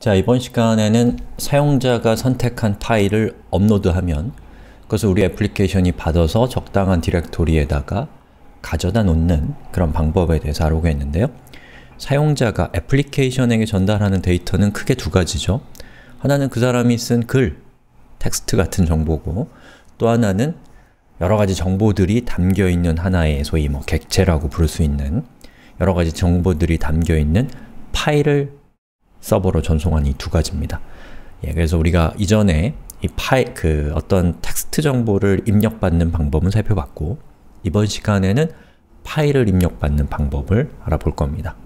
자, 이번 시간에는 사용자가 선택한 파일을 업로드하면 그것을 우리 애플리케이션이 받아서 적당한 디렉토리에다가 가져다 놓는 그런 방법에 대해서 알아보겠는데요. 사용자가 애플리케이션에게 전달하는 데이터는 크게 두 가지죠. 하나는 그 사람이 쓴 글, 텍스트 같은 정보고 또 하나는 여러 가지 정보들이 담겨있는 하나의 소위 뭐 객체라고 부를 수 있는 여러 가지 정보들이 담겨있는 파일을 서버로 전송한 이 두 가지입니다. 예, 그래서 우리가 이전에 이 파일, 그 어떤 텍스트 정보를 입력받는 방법은 살펴봤고 이번 시간에는 파일을 입력받는 방법을 알아볼 겁니다.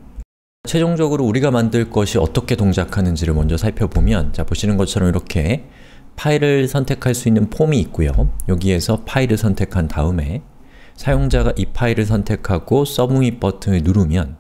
최종적으로 우리가 만들 것이 어떻게 동작하는지를 먼저 살펴보면 자 보시는 것처럼 이렇게 파일을 선택할 수 있는 폼이 있고요. 여기에서 파일을 선택한 다음에 사용자가 이 파일을 선택하고 서브밋 버튼을 누르면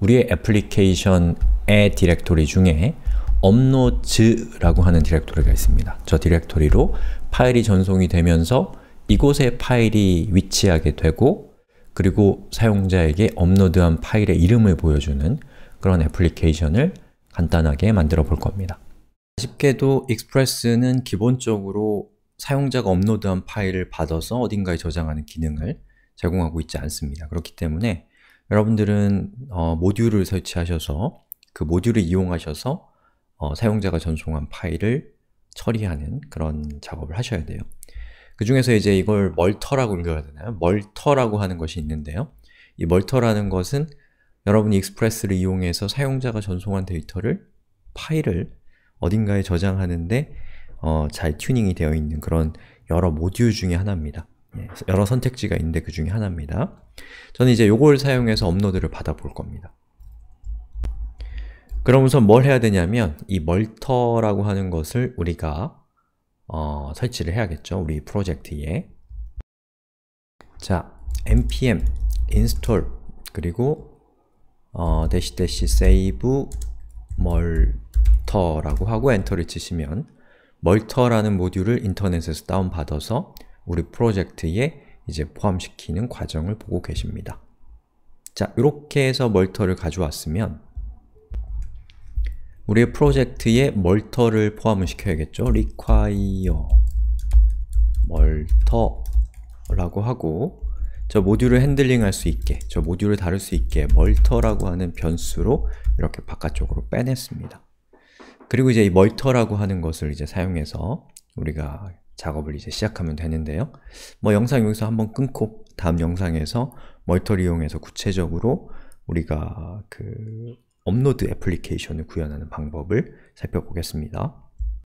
우리의 애플리케이션 의 디렉토리 중에 업로즈라고 하는 디렉토리가 있습니다. 저 디렉토리로 파일이 전송이 되면서 이곳에 파일이 위치하게 되고 그리고 사용자에게 업로드한 파일의 이름을 보여주는 그런 애플리케이션을 간단하게 만들어 볼 겁니다. 아 쉽게도 익스프레스는 기본적으로 사용자가 업로드한 파일을 받아서 어딘가에 저장하는 기능을 제공하고 있지 않습니다. 그렇기 때문에 여러분들은 어, 모듈을 설치하셔서 그 모듈을 이용하셔서 어, 사용자가 전송한 파일을 처리하는 그런 작업을 하셔야 돼요. 그 중에서 이제 이걸 멀터라고 읽어야 되나요? 멀터라고 하는 것이 있는데요. 이 멀터라는 것은 여러분이 익스프레스를 이용해서 사용자가 전송한 데이터를 파일을 어딘가에 저장하는데 어, 잘 튜닝이 되어 있는 그런 여러 모듈 중에 하나입니다. 예, 여러 선택지가 있는데 그 중에 하나입니다. 저는 이제 이걸 사용해서 업로드를 받아볼 겁니다. 그러면서 뭘 해야 되냐면 이 멀터라고 하는 것을 우리가 어, 설치를 해야겠죠. 우리 프로젝트에 자, npm install 그리고 어, dash dash save 멀터라고 하고 엔터를 치시면 멀터라는 모듈을 인터넷에서 다운받아서 우리 프로젝트에 이제 포함시키는 과정을 보고 계십니다. 자, 이렇게 해서 멀터를 가져왔으면 우리의 프로젝트에 멀터를 포함 시켜야겠죠? require 멀터라고 하고 저 모듈을 핸들링할 수 있게, 저 모듈을 다룰 수 있게 멀터라고 하는 변수로 이렇게 바깥쪽으로 빼냈습니다. 그리고 이제 이 멀터라고 하는 것을 이제 사용해서 우리가 작업을 이제 시작하면 되는데요. 뭐 영상 여기서 한번 끊고 다음 영상에서 멀터를 이용해서 구체적으로 우리가 그 업로드 애플리케이션을 구현하는 방법을 살펴보겠습니다.